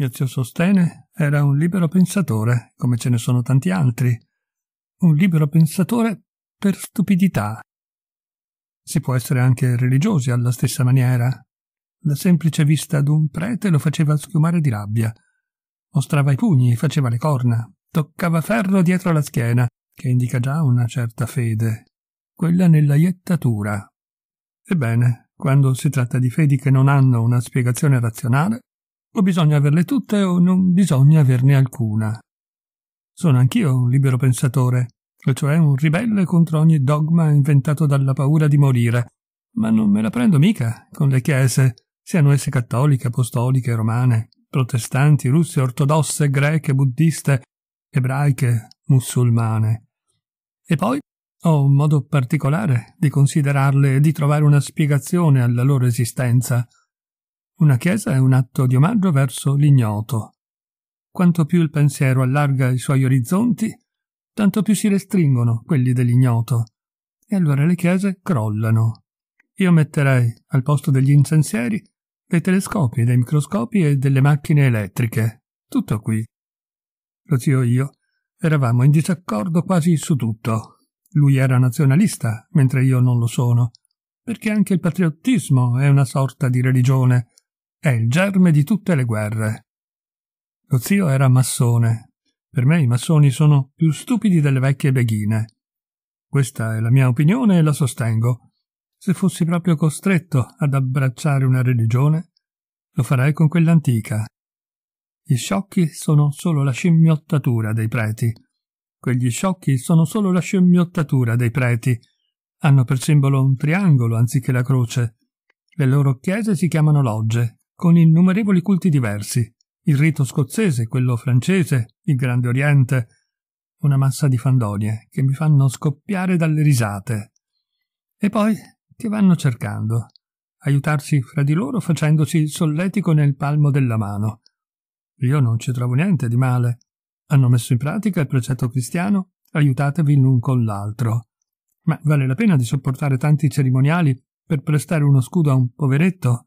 Mio zio Sostene era un libero pensatore, come ce ne sono tanti altri. Un libero pensatore per stupidità. Si può essere anche religiosi alla stessa maniera. La semplice vista d'un prete lo faceva schiumare di rabbia. Mostrava i pugni, faceva le corna, toccava ferro dietro la schiena, che indica già una certa fede, quella nella iettatura. Ebbene, quando si tratta di fedi che non hanno una spiegazione razionale, o bisogna averle tutte o non bisogna averne alcuna. Sono anch'io un libero pensatore, e cioè un ribelle contro ogni dogma inventato dalla paura di morire, ma non me la prendo mica con le chiese, siano esse cattoliche, apostoliche, romane, protestanti, russe, ortodosse, greche, buddiste, ebraiche, musulmane. E poi ho un modo particolare di considerarle e di trovare una spiegazione alla loro esistenza, una chiesa è un atto di omaggio verso l'ignoto. Quanto più il pensiero allarga i suoi orizzonti, tanto più si restringono quelli dell'ignoto, e allora le chiese crollano. Io metterei al posto degli incensieri dei telescopi, dei microscopi e delle macchine elettriche. Tutto qui. Lo zio e io eravamo in disaccordo quasi su tutto. Lui era nazionalista, mentre io non lo sono, perché anche il patriottismo è una sorta di religione, è il germe di tutte le guerre. Lo zio era massone. Per me i massoni sono più stupidi delle vecchie beghine. Questa è la mia opinione e la sostengo. Se fossi proprio costretto ad abbracciare una religione, lo farei con quell'antica. Gli sciocchi sono solo la scimmiottatura dei preti. Quegli sciocchi sono solo la scimmiottatura dei preti. Hanno per simbolo un triangolo anziché la croce. Le loro chiese si chiamano logge, con innumerevoli culti diversi, il rito scozzese, quello francese, il Grande Oriente, una massa di fandonie che mi fanno scoppiare dalle risate. E poi che vanno cercando, aiutarsi fra di loro facendosi il solletico nel palmo della mano. Io non ci trovo niente di male. Hanno messo in pratica il precetto cristiano, aiutatevi l'un con l'altro. Ma vale la pena di sopportare tanti cerimoniali per prestare uno scudo a un poveretto?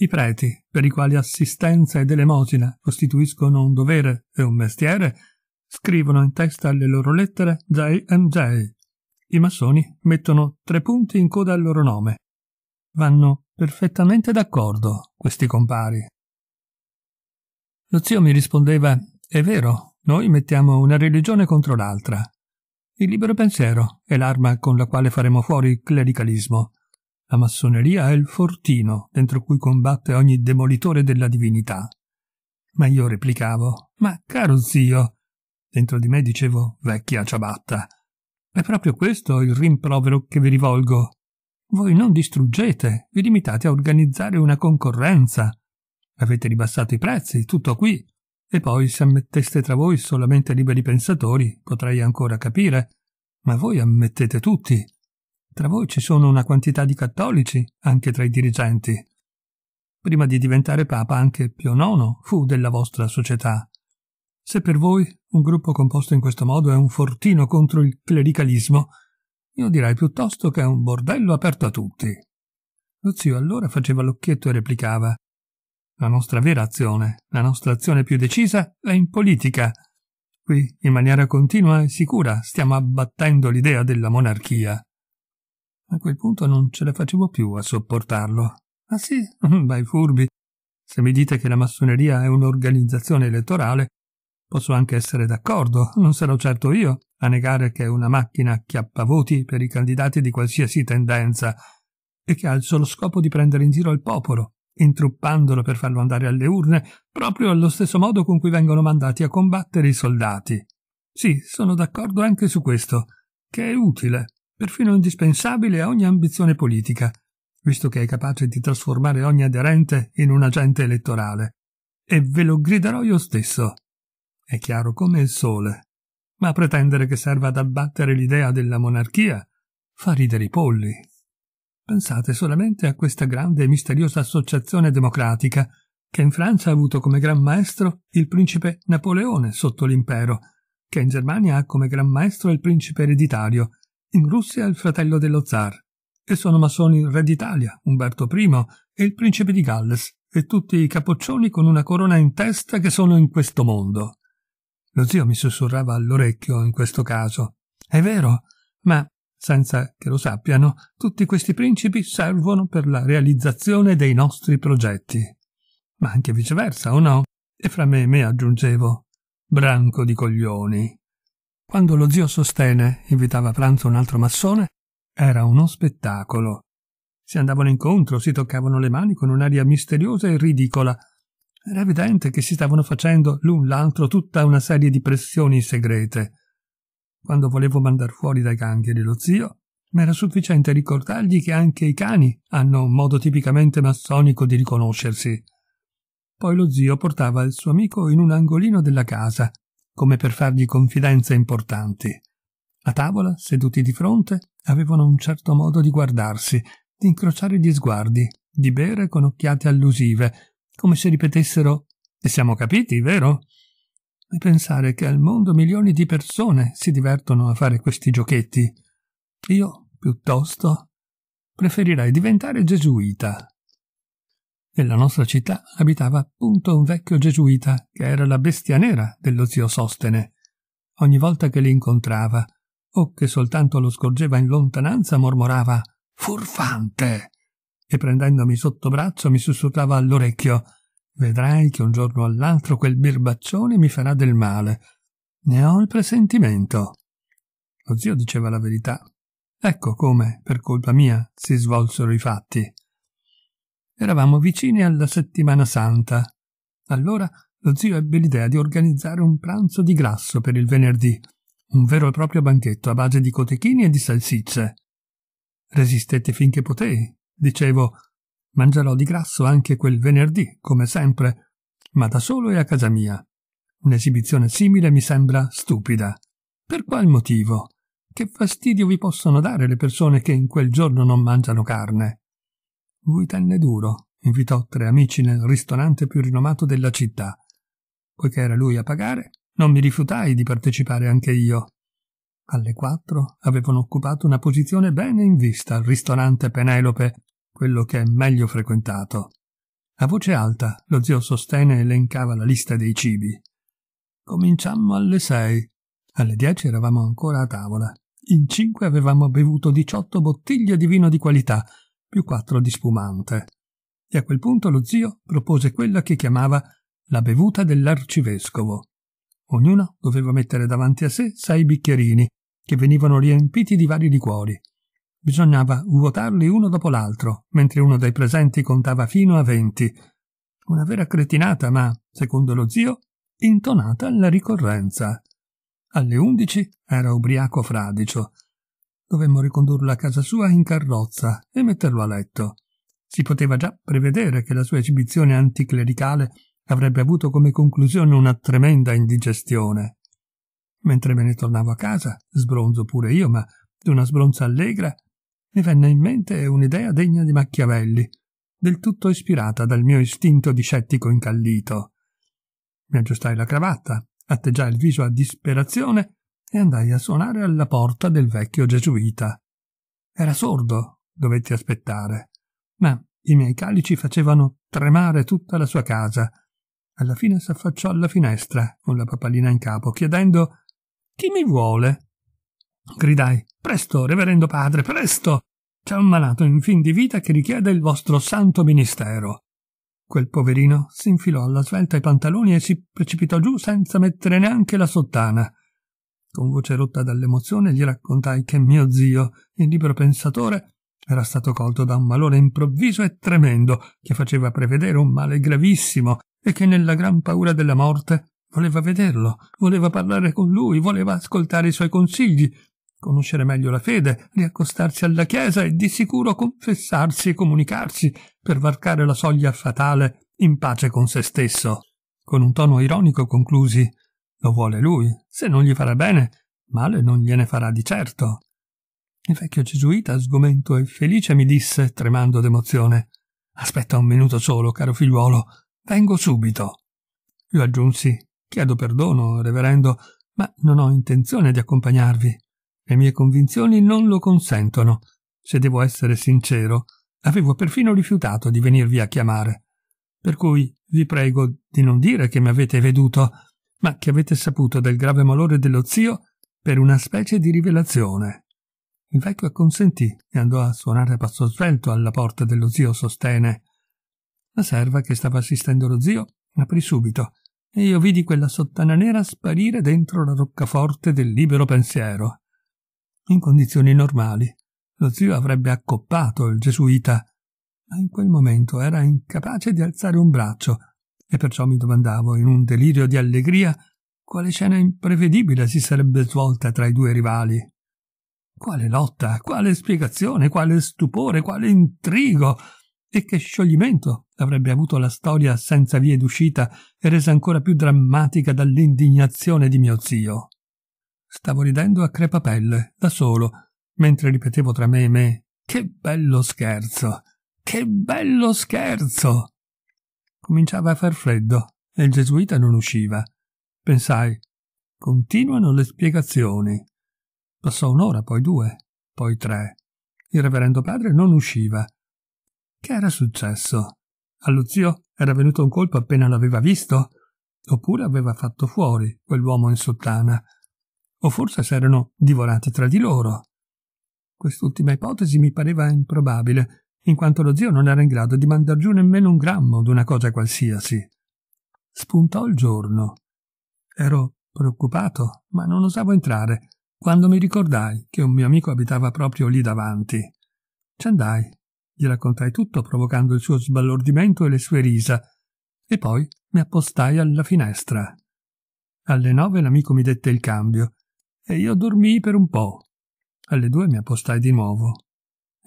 I preti, per i quali assistenza ed elemosina costituiscono un dovere e un mestiere, scrivono in testa alle loro lettere J.M.J. I massoni mettono tre punti in coda al loro nome. Vanno perfettamente d'accordo questi compari. Lo zio mi rispondeva, è vero, noi mettiamo una religione contro l'altra. Il libero pensiero è l'arma con la quale faremo fuori il clericalismo. La massoneria è il fortino dentro cui combatte ogni demolitore della divinità. Ma io replicavo, ma caro zio, dentro di me dicevo vecchia ciabatta, è proprio questo il rimprovero che vi rivolgo. Voi non distruggete, vi limitate a organizzare una concorrenza. Avete ribassato i prezzi, tutto qui. E poi se ammetteste tra voi solamente liberi pensatori, potrei ancora capire. Ma voi ammettete tutti. Tra voi ci sono una quantità di cattolici, anche tra i dirigenti. Prima di diventare papa anche Pio IX fu della vostra società. Se per voi un gruppo composto in questo modo è un fortino contro il clericalismo, io direi piuttosto che è un bordello aperto a tutti. Lo zio allora faceva l'occhietto e replicava La nostra vera azione, la nostra azione più decisa è in politica. Qui, in maniera continua e sicura, stiamo abbattendo l'idea della monarchia. A quel punto non ce la facevo più a sopportarlo. Ah sì? Vai furbi. Se mi dite che la massoneria è un'organizzazione elettorale, posso anche essere d'accordo. Non sarò certo io a negare che è una macchina acchiappavoti per i candidati di qualsiasi tendenza e che ha il solo scopo di prendere in giro il popolo, intruppandolo per farlo andare alle urne, proprio allo stesso modo con cui vengono mandati a combattere i soldati. Sì, sono d'accordo anche su questo, che è utile, perfino indispensabile a ogni ambizione politica, visto che è capace di trasformare ogni aderente in un agente elettorale. E ve lo griderò io stesso. È chiaro come il sole. Ma pretendere che serva ad abbattere l'idea della monarchia fa ridere i polli. Pensate solamente a questa grande e misteriosa associazione democratica che in Francia ha avuto come gran maestro il principe Napoleone sotto l'impero, che in Germania ha come gran maestro il principe ereditario, in Russia il fratello dello zar, e sono massoni il re d'Italia, Umberto I, e il principe di Galles, e tutti i capoccioni con una corona in testa che sono in questo mondo. Lo zio mi sussurrava all'orecchio in questo caso. È vero, ma, senza che lo sappiano, tutti questi principi servono per la realizzazione dei nostri progetti. Ma anche viceversa, o no? E fra me e me aggiungevo, branco di coglioni. Quando lo zio Sostene invitava a pranzo un altro massone, era uno spettacolo. Si andavano incontro, si toccavano le mani con un'aria misteriosa e ridicola. Era evidente che si stavano facendo l'un l'altro tutta una serie di pressioni segrete. Quando volevo mandar fuori dai gangheri lo zio, m'era sufficiente ricordargli che anche i cani hanno un modo tipicamente massonico di riconoscersi. Poi lo zio portava il suo amico in un angolino della casa, come per fargli confidenze importanti. A tavola, seduti di fronte, avevano un certo modo di guardarsi, di incrociare gli sguardi, di bere con occhiate allusive, come se ripetessero E siamo capiti, vero? E pensare che al mondo milioni di persone si divertono a fare questi giochetti. Io, piuttosto, preferirei diventare gesuita nella nostra città abitava appunto un vecchio gesuita che era la bestia nera dello zio Sostene. Ogni volta che li incontrava, o che soltanto lo scorgeva in lontananza, mormorava Furfante! e prendendomi sotto braccio mi sussurrava all'orecchio Vedrai che un giorno o l'altro quel birbaccione mi farà del male. Ne ho il presentimento. Lo zio diceva la verità. Ecco come, per colpa mia, si svolsero i fatti. Eravamo vicini alla settimana santa. Allora lo zio ebbe l'idea di organizzare un pranzo di grasso per il venerdì, un vero e proprio banchetto a base di cotechini e di salsicce. Resistette finché potei, dicevo, mangerò di grasso anche quel venerdì, come sempre, ma da solo e a casa mia. Un'esibizione simile mi sembra stupida. Per qual motivo? Che fastidio vi possono dare le persone che in quel giorno non mangiano carne? Lui tenne duro, invitò tre amici nel ristorante più rinomato della città. Poiché era lui a pagare, non mi rifiutai di partecipare anche io. Alle quattro avevano occupato una posizione bene in vista al ristorante Penelope, quello che è meglio frequentato. A voce alta lo zio Sostene e elencava la lista dei cibi. Cominciammo alle sei. Alle dieci eravamo ancora a tavola. In cinque avevamo bevuto diciotto bottiglie di vino di qualità, più quattro di spumante. E a quel punto lo zio propose quella che chiamava la bevuta dell'arcivescovo. Ognuno doveva mettere davanti a sé sei bicchierini, che venivano riempiti di vari liquori. Bisognava vuotarli uno dopo l'altro, mentre uno dei presenti contava fino a venti. Una vera cretinata, ma, secondo lo zio, intonata alla ricorrenza. Alle undici era ubriaco fradicio Dovemmo ricondurlo a casa sua in carrozza e metterlo a letto. Si poteva già prevedere che la sua esibizione anticlericale avrebbe avuto come conclusione una tremenda indigestione. Mentre me ne tornavo a casa, sbronzo pure io, ma d'una sbronza allegra, mi venne in mente un'idea degna di Machiavelli, del tutto ispirata dal mio istinto di scettico incallito. Mi aggiustai la cravatta, atteggiai il viso a disperazione e andai a suonare alla porta del vecchio gesuita. Era sordo, dovetti aspettare, ma i miei calici facevano tremare tutta la sua casa. Alla fine s'affacciò alla finestra con la papalina in capo, chiedendo Chi mi vuole? Gridai Presto, reverendo padre, presto! C'è un malato in fin di vita che richiede il vostro santo ministero. Quel poverino si infilò alla svelta i pantaloni e si precipitò giù senza mettere neanche la sottana. Con voce rotta dall'emozione gli raccontai che mio zio, il libero pensatore, era stato colto da un malore improvviso e tremendo che faceva prevedere un male gravissimo e che nella gran paura della morte voleva vederlo, voleva parlare con lui, voleva ascoltare i suoi consigli, conoscere meglio la fede, riaccostarsi alla Chiesa e di sicuro confessarsi e comunicarsi per varcare la soglia fatale in pace con se stesso. Con un tono ironico conclusi lo vuole lui. Se non gli farà bene, male non gliene farà di certo. Il vecchio gesuita, sgomento e felice, mi disse, tremando d'emozione, Aspetta un minuto solo, caro figliuolo, vengo subito. Io aggiunsi, chiedo perdono, reverendo, ma non ho intenzione di accompagnarvi. Le mie convinzioni non lo consentono. Se devo essere sincero, avevo perfino rifiutato di venirvi a chiamare. Per cui vi prego di non dire che mi avete veduto, ma che avete saputo del grave malore dello zio per una specie di rivelazione. Il vecchio acconsentì e andò a suonare a passo svelto alla porta dello zio Sostene. La serva che stava assistendo lo zio aprì subito e io vidi quella sottana nera sparire dentro la roccaforte del libero pensiero. In condizioni normali lo zio avrebbe accoppato il gesuita, ma in quel momento era incapace di alzare un braccio e perciò mi domandavo, in un delirio di allegria, quale scena imprevedibile si sarebbe svolta tra i due rivali. Quale lotta, quale spiegazione, quale stupore, quale intrigo! E che scioglimento avrebbe avuto la storia senza vie d'uscita e resa ancora più drammatica dall'indignazione di mio zio. Stavo ridendo a crepapelle, da solo, mentre ripetevo tra me e me Che bello scherzo! Che bello scherzo! Cominciava a far freddo e il gesuita non usciva. Pensai, continuano le spiegazioni. Passò un'ora, poi due, poi tre. Il reverendo padre non usciva. Che era successo? Allo zio era venuto un colpo appena l'aveva visto? Oppure aveva fatto fuori quell'uomo in sottana? O forse si erano divorati tra di loro? Quest'ultima ipotesi mi pareva improbabile, in quanto lo zio non era in grado di mandar giù nemmeno un grammo d'una cosa qualsiasi. Spuntò il giorno. Ero preoccupato, ma non osavo entrare, quando mi ricordai che un mio amico abitava proprio lì davanti. Ci andai, gli raccontai tutto provocando il suo sbalordimento e le sue risa, e poi mi appostai alla finestra. Alle nove l'amico mi dette il cambio, e io dormii per un po'. Alle due mi appostai di nuovo.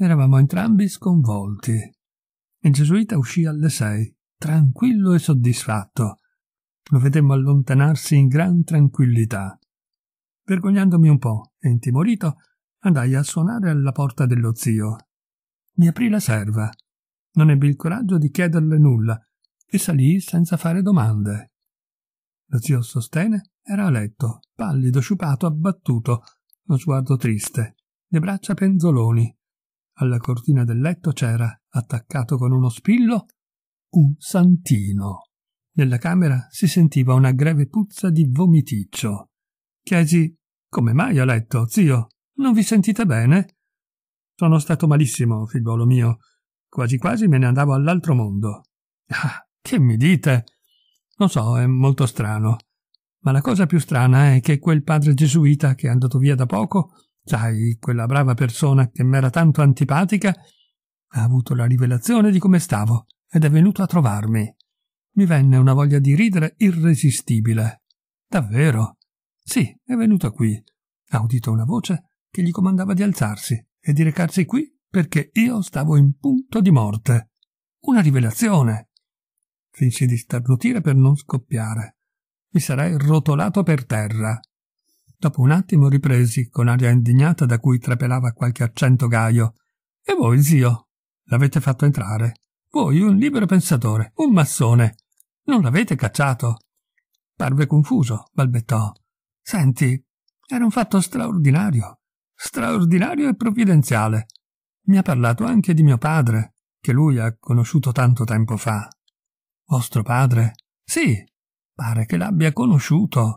Eravamo entrambi sconvolti. Il gesuita uscì alle sei, tranquillo e soddisfatto. Lo vedemmo allontanarsi in gran tranquillità. Vergognandomi un po' e intimorito, andai a suonare alla porta dello zio. Mi aprì la serva. Non ebbi il coraggio di chiederle nulla e salì senza fare domande. Lo zio Sostene era a letto, pallido, sciupato, abbattuto, lo sguardo triste, le braccia penzoloni. Alla cortina del letto c'era, attaccato con uno spillo, un santino. Nella camera si sentiva una greve puzza di vomiticcio. Chiesi Come mai a letto, zio? Non vi sentite bene? Sono stato malissimo, figliuolo mio. Quasi quasi me ne andavo all'altro mondo. Ah, che mi dite? Non so, è molto strano. Ma la cosa più strana è che quel padre gesuita che è andato via da poco Sai, quella brava persona che m'era tanto antipatica ha avuto la rivelazione di come stavo ed è venuto a trovarmi. Mi venne una voglia di ridere irresistibile. Davvero? Sì, è venuta qui. Ha udito una voce che gli comandava di alzarsi e di recarsi qui perché io stavo in punto di morte. Una rivelazione. Feci di starnutire per non scoppiare. Mi sarei rotolato per terra. Dopo un attimo ripresi, con aria indignata da cui trapelava qualche accento gaio. E voi, zio? L'avete fatto entrare. Voi, un libero pensatore, un massone. Non l'avete cacciato. Parve confuso, balbettò. Senti, era un fatto straordinario. Straordinario e provvidenziale. Mi ha parlato anche di mio padre, che lui ha conosciuto tanto tempo fa. Vostro padre? Sì, pare che l'abbia conosciuto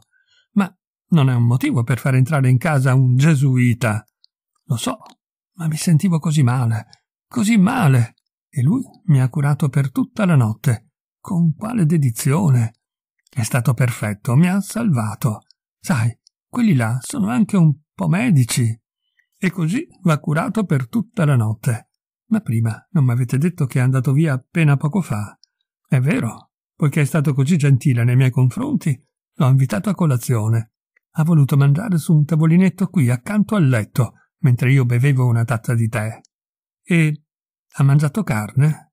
non è un motivo per far entrare in casa un gesuita. Lo so, ma mi sentivo così male, così male. E lui mi ha curato per tutta la notte. Con quale dedizione. È stato perfetto, mi ha salvato. Sai, quelli là sono anche un po' medici. E così va curato per tutta la notte. Ma prima non mi avete detto che è andato via appena poco fa. È vero, poiché è stato così gentile nei miei confronti, l'ho invitato a colazione ha voluto mangiare su un tavolinetto qui accanto al letto, mentre io bevevo una tazza di tè. E ha mangiato carne?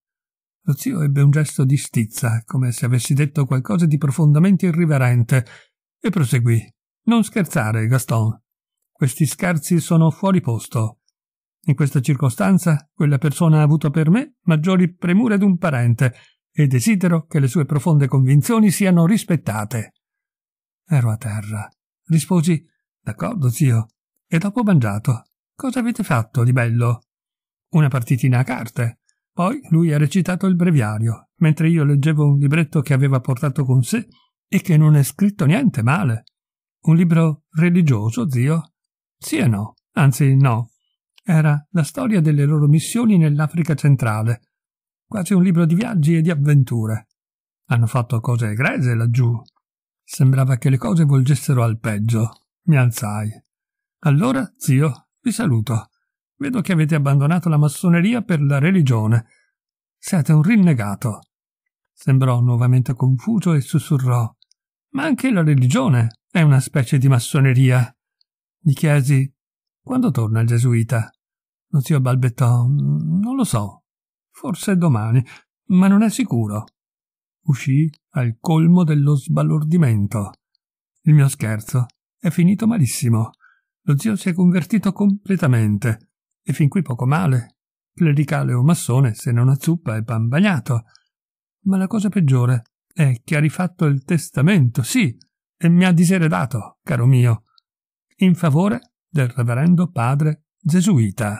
Lo zio ebbe un gesto di stizza, come se avessi detto qualcosa di profondamente irriverente, e proseguì. Non scherzare, Gaston. Questi scherzi sono fuori posto. In questa circostanza, quella persona ha avuto per me maggiori premure d'un parente e desidero che le sue profonde convinzioni siano rispettate. Ero a terra. Risposi D'accordo, zio. E dopo mangiato. Cosa avete fatto di bello? Una partitina a carte. Poi lui ha recitato il breviario, mentre io leggevo un libretto che aveva portato con sé e che non è scritto niente male. Un libro religioso, zio? Sì e no, anzi no. Era la storia delle loro missioni nell'Africa centrale. Quasi un libro di viaggi e di avventure. Hanno fatto cose egrese laggiù, Sembrava che le cose volgessero al peggio. Mi alzai. Allora, zio, vi saluto. Vedo che avete abbandonato la massoneria per la religione. Siete un rinnegato. Sembrò nuovamente confuso e sussurrò. Ma anche la religione è una specie di massoneria. Gli chiesi quando torna il gesuita. Lo zio balbettò. Mm, non lo so. Forse domani, ma non è sicuro. Uscì al colmo dello sbalordimento. Il mio scherzo è finito malissimo. Lo zio si è convertito completamente, e fin qui poco male. Clericale o massone, se non a zuppa e pan bagnato. Ma la cosa peggiore è che ha rifatto il testamento, sì, e mi ha diseredato, caro mio, in favore del reverendo padre gesuita.